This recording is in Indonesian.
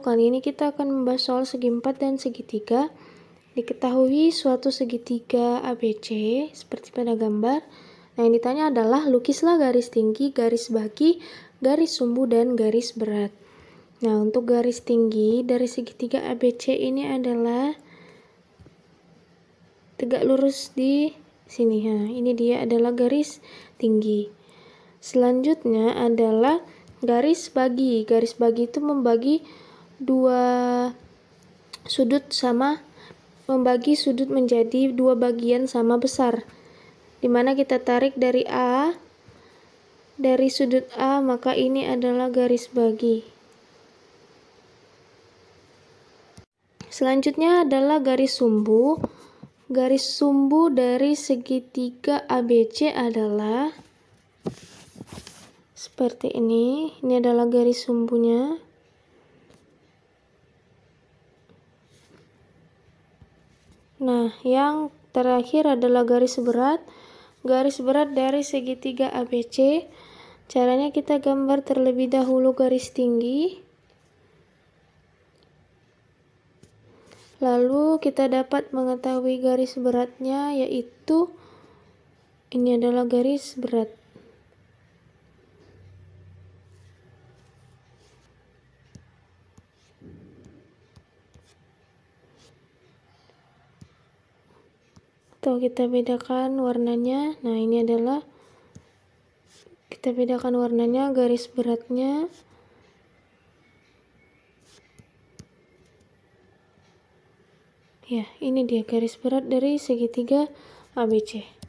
kali ini kita akan membahas soal segi empat dan segitiga. Diketahui suatu segitiga ABC seperti pada gambar. Nah, yang ditanya adalah lukislah garis tinggi, garis bagi, garis sumbu, dan garis berat. Nah, untuk garis tinggi dari segitiga ABC ini adalah tegak lurus di sini. Nah, ini dia adalah garis tinggi. Selanjutnya adalah garis bagi. Garis bagi itu membagi dua sudut sama membagi sudut menjadi dua bagian sama besar dimana kita tarik dari A dari sudut A maka ini adalah garis bagi selanjutnya adalah garis sumbu garis sumbu dari segitiga ABC adalah seperti ini ini adalah garis sumbunya Nah, yang terakhir adalah garis berat. Garis berat dari segitiga ABC. Caranya kita gambar terlebih dahulu garis tinggi. Lalu kita dapat mengetahui garis beratnya yaitu ini adalah garis berat. kita bedakan warnanya nah ini adalah kita bedakan warnanya garis beratnya ya ini dia garis berat dari segitiga ABC